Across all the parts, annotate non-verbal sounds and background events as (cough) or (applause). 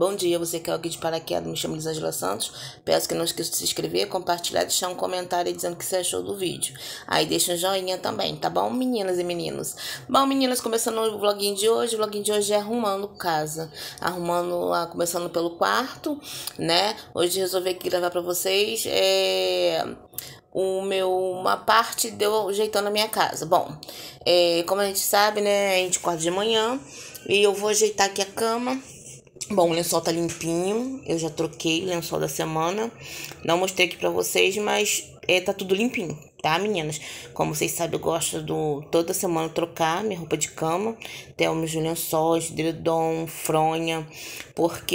Bom dia, você que é o Guia de Paraquedas, me chamo Elisângela Santos. Peço que não esqueça de se inscrever, compartilhar, deixar um comentário dizendo o que você achou do vídeo. Aí deixa um joinha também, tá bom, meninas e meninos? Bom, meninas, começando o vloguinho de hoje, o vloguinho de hoje é arrumando casa. Arrumando, ah, começando pelo quarto, né? Hoje resolvi aqui gravar pra vocês, é o meu uma parte deu ajeitando a minha casa. Bom, é, como a gente sabe, né, a gente acorda de manhã e eu vou ajeitar aqui a cama Bom, o lençol tá limpinho, eu já troquei o lençol da semana. Não mostrei aqui pra vocês, mas é, tá tudo limpinho, tá, meninas? Como vocês sabem, eu gosto do toda semana trocar minha roupa de cama, até os meus lençóis, dredom, fronha, porque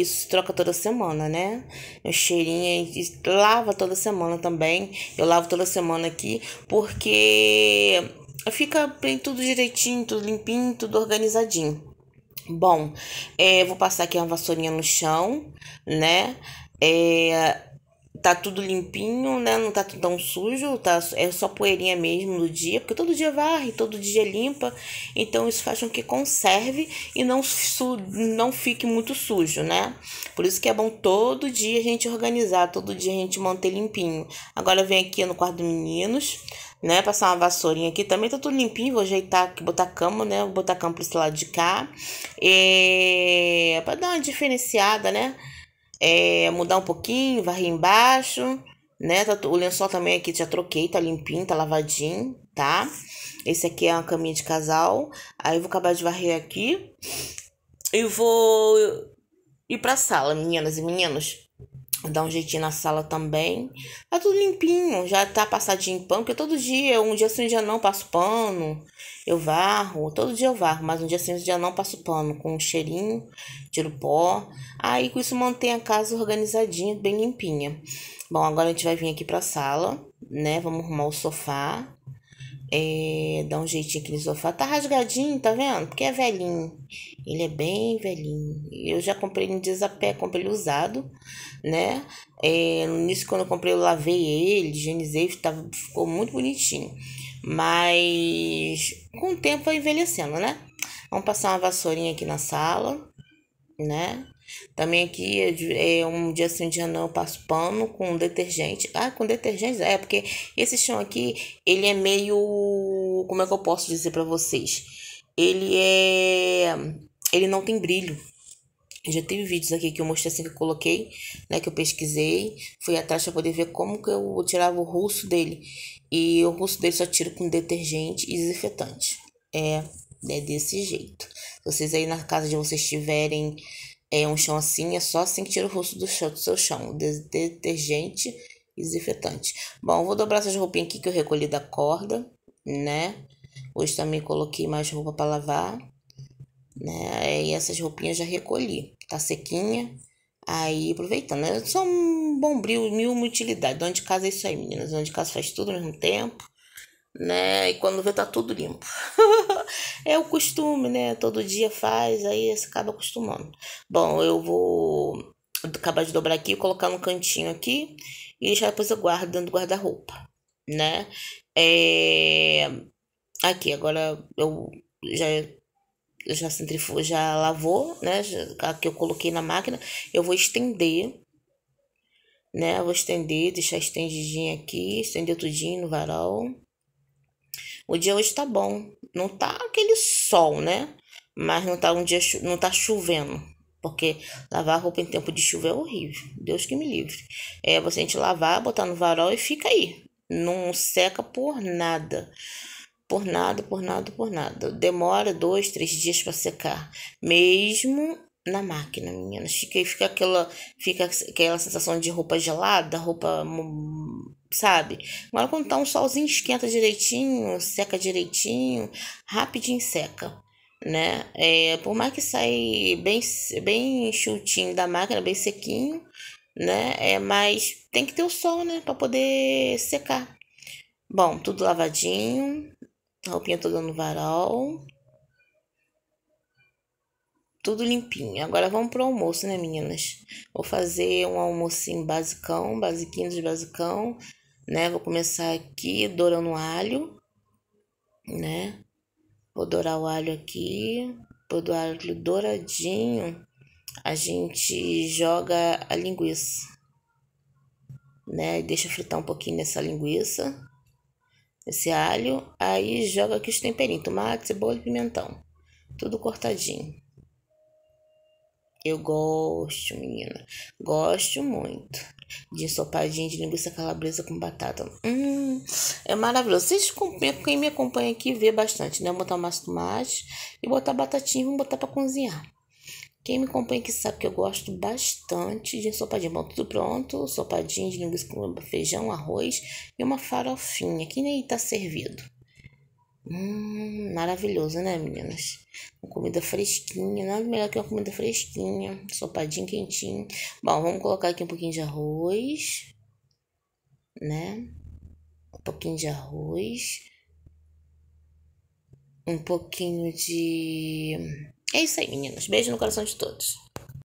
isso troca toda semana, né? Meu cheirinho lava toda semana também. Eu lavo toda semana aqui, porque fica bem tudo direitinho, tudo limpinho, tudo organizadinho. Bom, é, vou passar aqui uma vassourinha no chão, né? É, tá tudo limpinho, né? Não tá tão sujo, tá é só poeirinha mesmo no dia, porque todo dia varre, todo dia limpa. Então isso faz com que conserve e não su, não fique muito sujo, né? Por isso que é bom todo dia a gente organizar, todo dia a gente manter limpinho. Agora vem aqui no quarto dos meninos, né? Passar uma vassourinha aqui também, tá tudo limpinho, vou ajeitar aqui, botar cama, né? Vou botar cama para esse lado de cá. É, para dar uma diferenciada, né? é, mudar um pouquinho, varrer embaixo, né? Tá o lençol também aqui já troquei, tá limpinho, tá lavadinho, tá? Esse aqui é uma caminha de casal. Aí eu vou acabar de varrer aqui. E vou ir pra sala, meninas e meninos dar um jeitinho na sala também. Tá tudo limpinho, já tá passadinho em pano, porque todo dia, um dia sim, um dia não, passo pano. Eu varro, todo dia eu varro, mas um dia sim, um dia não, passo pano. Com um cheirinho, tiro pó. Aí com isso mantém a casa organizadinha, bem limpinha. Bom, agora a gente vai vir aqui pra sala, né? Vamos arrumar o sofá. É, dá um jeitinho que esofá. Tá rasgadinho, tá vendo? Porque é velhinho. Ele é bem velhinho. Eu já comprei ele em desapé, comprei ele usado, né? É, no início, quando eu comprei, eu lavei ele, higienizei, tava, ficou muito bonitinho. Mas com o tempo vai envelhecendo, né? Vamos passar uma vassourinha aqui na sala, né? Também aqui é, é, um dia sim, um dia não, eu passo pano com detergente. Ah, com detergente é, porque esse chão aqui, ele é meio. Como é que eu posso dizer para vocês? Ele é. Ele não tem brilho. Já teve vídeos aqui que eu mostrei assim que eu coloquei, né? Que eu pesquisei. Fui atrás para poder ver como que eu tirava o russo dele. E o russo dele só tiro com detergente e desinfetante. É, é desse jeito. vocês aí na casa de vocês tiverem é um chão assim, é só assim que tira o rosto do, chão, do seu chão, detergente e desinfetante. Bom, vou dobrar essas roupinhas aqui que eu recolhi da corda, né? Hoje também coloquei mais roupa para lavar, né? E essas roupinhas eu já recolhi. Tá sequinha, aí aproveitando. é né? Só um bombril, mil utilidade. Dona de casa é isso aí, meninas. Dona de casa faz tudo ao mesmo tempo né? E quando vê tá tudo limpo. (laughs) é o costume, né? Todo dia faz, aí você acaba acostumando. Bom, eu vou acabar de dobrar aqui, colocar no cantinho aqui e já depois eu guardo dentro do guarda-roupa, né? É... Aqui, agora eu já já centrifugou, já lavou, né? A que eu coloquei na máquina, eu vou estender né? Vou estender, deixar estendidinho aqui, estender tudinho no varal. O dia hoje tá bom. Não tá aquele sol, né? Mas não tá um dia não tá chovendo. Porque lavar roupa em tempo de chuva é horrível. Deus que me livre. É você a gente lavar, botar no varal e fica aí. Não seca por nada. Por nada, por nada, por nada. Demora dois, três dias para secar. Mesmo na máquina, meninas. Fica, fica, aquela, fica aquela sensação de roupa gelada, roupa sabe? Agora quando tá um solzinho, esquenta direitinho, seca direitinho, rapidinho seca, né? É, por mais que saia bem, bem chutinho da máquina, bem sequinho, né? É, mas tem que ter o sol, né? Pra poder secar. Bom, tudo lavadinho, roupinha toda no varal. Tudo limpinho. Agora vamos pro almoço, né, meninas? Vou fazer um almocinho basicão, basiquinho de basicão né? Vou começar aqui dourando o alho, né? Vou dourar o alho aqui, depois do alho douradinho, a gente joga a linguiça, né? Deixa fritar um pouquinho nessa linguiça, esse alho, aí joga aqui os temperinhos, tomate, cebola e pimentão, tudo cortadinho. Eu gosto, menina. Gosto muito de ensopadinho de linguiça calabresa com batata. Hum, é maravilhoso. Vocês, quem me acompanha aqui, vê bastante, né? Vou botar o de tomate e botar batatinha. Vamos botar para cozinhar. Quem me acompanha aqui sabe que eu gosto bastante de ensopadinho. Bom, tudo pronto. Sopadinho de linguiça com feijão, arroz e uma farofinha. Que nem tá servido. Hum, maravilhoso, né, meninas? Uma comida fresquinha, nada melhor que uma comida fresquinha, sopadinho quentinho. Bom, vamos colocar aqui um pouquinho de arroz, né? Um pouquinho de arroz, um pouquinho de. É isso aí, meninas. Beijo no coração de todos.